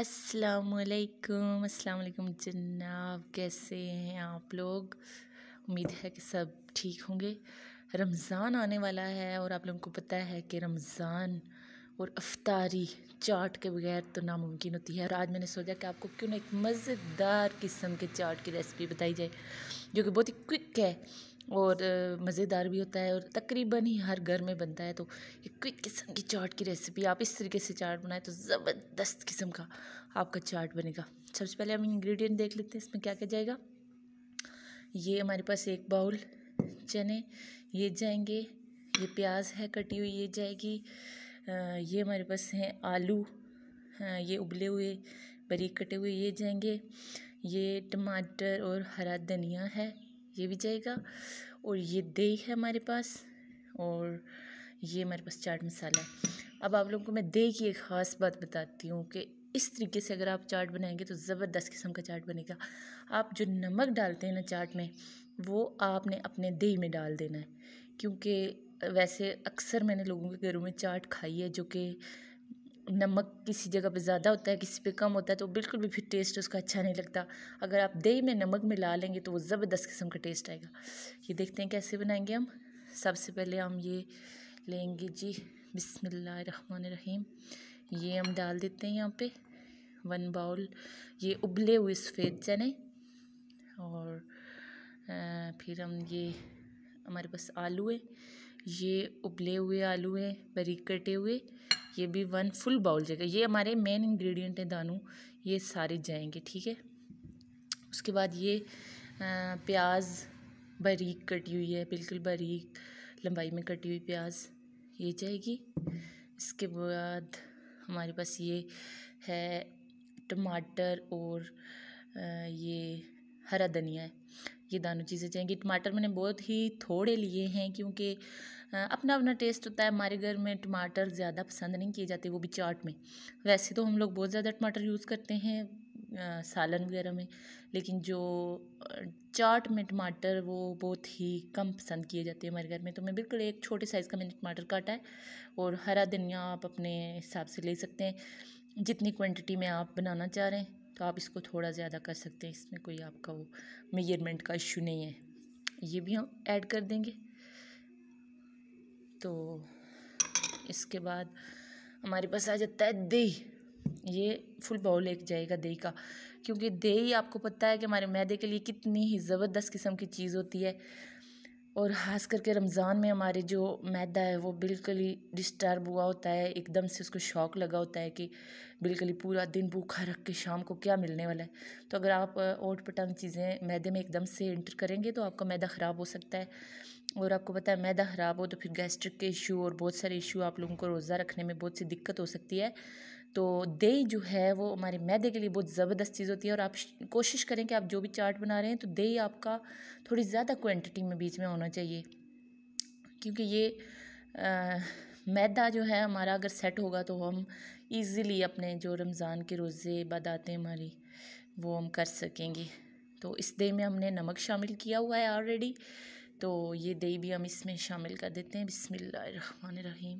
अस्सलाम वालेकुम जनाब कैसे हैं आप लोग उम्मीद है कि सब ठीक होंगे रमज़ान आने वाला है और आप लोगों को पता है कि रमज़ान और अफ्तारी चाट के बगैर तो नामुमकिन होती है और आज मैंने सोचा कि आपको क्यों ना एक मज़ेदार किस्म के चाट की रेसिपी बताई जाए जो कि बहुत ही क्विक है और मज़ेदार भी होता है और तकरीबन ही हर घर में बनता है तो एक क्विक किस्म की चाट की रेसिपी आप इस तरीके से चाट बनाएं तो ज़बरदस्त किस्म का आपका चाट बनेगा सबसे पहले हम इंग्रेडिएंट देख लेते हैं इसमें क्या क्या जाएगा ये हमारे पास एक बाउल चने ये जाएंगे ये प्याज है कटी हुई ये जाएगी ये हमारे पास हैं आलू ये उबले हुए बरीक कटे हुए ये जाएंगे ये टमाटर और हरा धनिया है ये भी जाएगा और ये दही है हमारे पास और ये हमारे पास चाट मसाला है अब आप लोगों को मैं दही की एक ख़ास बात बताती हूँ कि इस तरीके से अगर आप चाट बनाएंगे तो ज़बरदस्त किस्म का चाट बनेगा आप जो नमक डालते हैं ना चाट में वो आपने अपने दही में डाल देना है क्योंकि वैसे अक्सर मैंने लोगों के घरों में चाट खाई है जो कि नमक किसी जगह पे ज़्यादा होता है किसी पे कम होता है तो बिल्कुल भी फिर टेस्ट उसका अच्छा नहीं लगता अगर आप दही में नमक मिला लेंगे तो वो ज़बरदस्त किस्म का टेस्ट आएगा ये देखते हैं कैसे बनाएंगे हम सबसे पहले हम ये लेंगे जी बिसमीम ये हम डाल देते हैं यहाँ पे वन बाउल ये उबले हुए सफ़ेद चने और फिर हम ये हमारे पास आलू है ये उबले हुए आलू हैं बरीक कटे हुए ये भी वन फुल बाउल जाएगा ये हमारे मेन इंग्रेडिएंट हैं दानू ये सारे जाएंगे ठीक है उसके बाद ये प्याज बारीक कटी हुई है बिल्कुल बारीक लंबाई में कटी हुई प्याज ये जाएगी इसके बाद हमारे पास ये है टमाटर और ये हरा धनिया है ये दोनों चीज़ें चाहिए टमाटर मैंने बहुत ही थोड़े लिए हैं क्योंकि अपना अपना टेस्ट होता है हमारे घर में टमाटर ज़्यादा पसंद नहीं किए जाते वो भी चाट में वैसे तो हम लोग बहुत ज़्यादा टमाटर यूज़ करते हैं सालन वगैरह में लेकिन जो चाट में टमाटर वो बहुत ही कम पसंद किए जाते हैं हमारे घर में तो मैं बिल्कुल एक छोटे साइज़ का मैंने टमाटर काटा है और हरा धनिया आप अपने हिसाब से ले सकते हैं जितनी क्वान्टिटी में आप बनाना चाह रहे हैं तो आप इसको थोड़ा ज़्यादा कर सकते हैं इसमें कोई आपका वो मेजरमेंट का इशू नहीं है ये भी हम ऐड कर देंगे तो इसके बाद हमारे पास आ जाता है दही ये फुल बाउल लेके जाएगा दही का क्योंकि दही आपको पता है कि हमारे मैदे के लिए कितनी ही ज़बरदस्त किस्म की चीज़ होती है और ख़ास करके रमज़ान में हमारे जो मैदा है वो बिल्कुल ही डिस्टर्ब हुआ होता है एकदम से उसको शौक लगा होता है कि बिल्कुल ही पूरा दिन भूखा रख के शाम को क्या मिलने वाला है तो अगर आप ओट पटांग चीज़ें मैदे में एकदम से इंटर करेंगे तो आपका मैदा ख़राब हो सकता है और आपको पता है मैदा ख़राब हो तो फिर गैस्ट्रिक के इशू और बहुत सारे इशू आप लोगों को रोज़ा रखने में बहुत सी दिक्कत हो सकती है तो दही जो है वो हमारे मैदे के लिए बहुत ज़बरदस्त चीज़ होती है और आप कोशिश करें कि आप जो भी चाट बना रहे हैं तो दही आपका थोड़ी ज़्यादा क्वान्टिटी में बीच में होना चाहिए क्योंकि ये आ, मैदा जो है हमारा अगर सेट होगा तो हम ईज़िली अपने जो रमज़ान के रोज़े बदाते हमारी वो हम कर सकेंगे तो इस दही में हमने नमक शामिल किया हुआ है ऑलरेडी तो ये दही भी हम इसमें शामिल कर देते हैं बिसमीम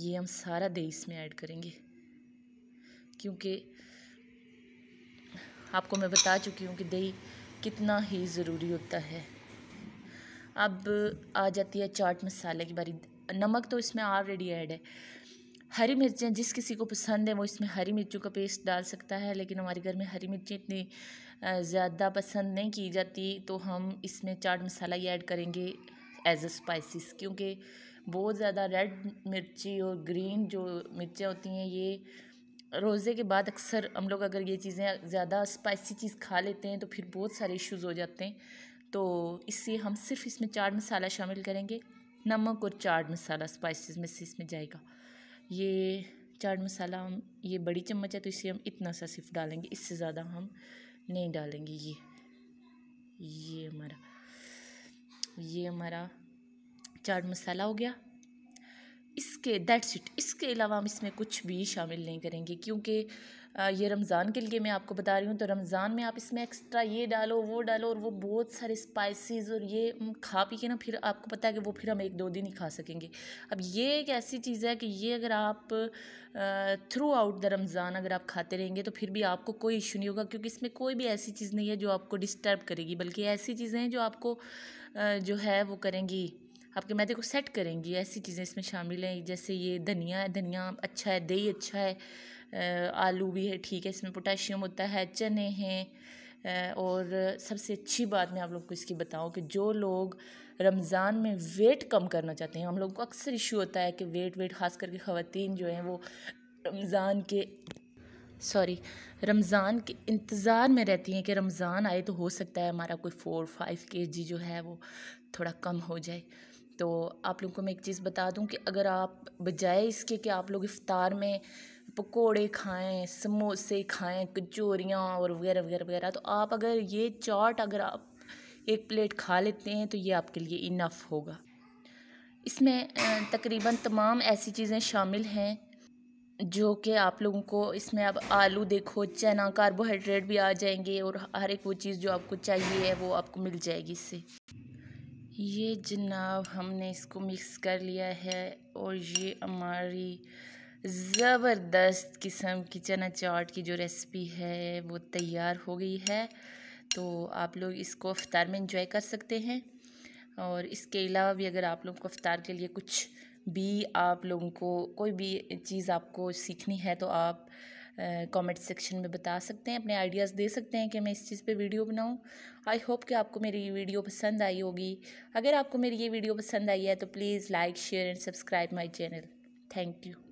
ये हम सारा दही इसमें ऐड करेंगे क्योंकि आपको मैं बता चुकी हूँ कि दही कितना ही ज़रूरी होता है अब आ जाती है चाट मसाले की बारी नमक तो इसमें ऑलरेडी ऐड है हरी मिर्चें जिस किसी को पसंद है वो इसमें हरी मिर्चों का पेस्ट डाल सकता है लेकिन हमारे घर में हरी मिर्चें इतनी ज़्यादा पसंद नहीं की जाती तो हम इसमें चाट मसाला ही ऐड करेंगे एज अ स्पाइसिस क्योंकि बहुत ज़्यादा रेड मिर्ची और ग्रीन जो मिर्चियाँ होती हैं ये रोज़े के बाद अक्सर हम लोग अगर ये चीज़ें ज़्यादा स्पाइसी चीज़ खा लेते हैं तो फिर बहुत सारे इश्यूज़ हो जाते हैं तो इससे हम सिर्फ इसमें चाट मसाला शामिल करेंगे नमक और चाट मसाला स्पाइसेस में से इसमें जाएगा ये चाट मसाला हम ये बड़ी चम्मच है तो इसे हम इतना सा सिर्फ डालेंगे इससे ज़्यादा हम नहीं डालेंगे ये ये हमारा ये हमारा चाट मसाला हो गया इसके दैट्स इट इसके अलावा हम इसमें कुछ भी शामिल नहीं करेंगे क्योंकि ये रमज़ान के लिए मैं आपको बता रही हूँ तो रमज़ान में आप इसमें एक्स्ट्रा ये डालो वो डालो और वो बहुत सारे स्पाइसेस और ये खा पी के ना फिर आपको पता है कि वो फिर हम एक दो दिन ही खा सकेंगे अब ये एक ऐसी चीज़ है कि ये अगर आप थ्रू आउट द रमज़ान अगर आप खाते रहेंगे तो फिर भी आपको कोई इशू नहीं होगा क्योंकि इसमें कोई भी ऐसी चीज़ नहीं है जो आपको डिस्टर्ब करेगी बल्कि ऐसी चीज़ें हैं जो आपको जो है वो करेंगी आपके मैदे को सेट करेंगी ऐसी चीज़ें इसमें शामिल हैं जैसे ये धनिया है धनिया अच्छा है दही अच्छा है आलू भी है ठीक है इसमें पोटाशियम होता है चने हैं और सबसे अच्छी बात मैं आप लोग को इसकी बताऊं कि जो लोग रमज़ान में वेट कम करना चाहते हैं हम लोग को अक्सर इशू होता है कि वेट वेट ख़ास करके ख़वान जो हैं वो रमज़ान के सॉरी रमज़ान के इंतज़ार में रहती हैं कि रमज़ान आए तो हो सकता है हमारा कोई फ़ोर फाइव के जी जो है वो थोड़ा कम हो जाए तो आप लोगों को मैं एक चीज़ बता दूं कि अगर आप बजाय इसके कि आप लोग इफ़ार में पकोड़े खाएं समोसे खाएं कचोरियाँ और वगैरह वगैरह वगैरह तो आप अगर ये चाट अगर आप एक प्लेट खा लेते हैं तो ये आपके लिए इनफ होगा इसमें तकरीबन तमाम ऐसी चीज़ें शामिल हैं जो कि आप लोगों को इसमें अब आलू देखो चना कार्बोहाइड्रेट भी आ जाएंगे और हर एक वो चीज़ जो आपको चाहिए है वो आपको मिल जाएगी इससे ये जनाब हमने इसको मिक्स कर लिया है और ये हमारी ज़बरदस्त किस्म की चना चाट की जो रेसिपी है वो तैयार हो गई है तो आप लोग इसको अफ्तार में इंजॉय कर सकते हैं और इसके अलावा भी अगर आप लोग को अफ्तार के लिए कुछ भी आप लोगों को कोई भी चीज़ आपको सीखनी है तो आप कमेंट सेक्शन में बता सकते हैं अपने आइडियाज़ दे सकते हैं कि मैं इस चीज़ पे वीडियो बनाऊँ आई होप कि आपको मेरी ये वीडियो पसंद आई होगी अगर आपको मेरी ये वीडियो पसंद आई है तो please like share and subscribe my channel thank you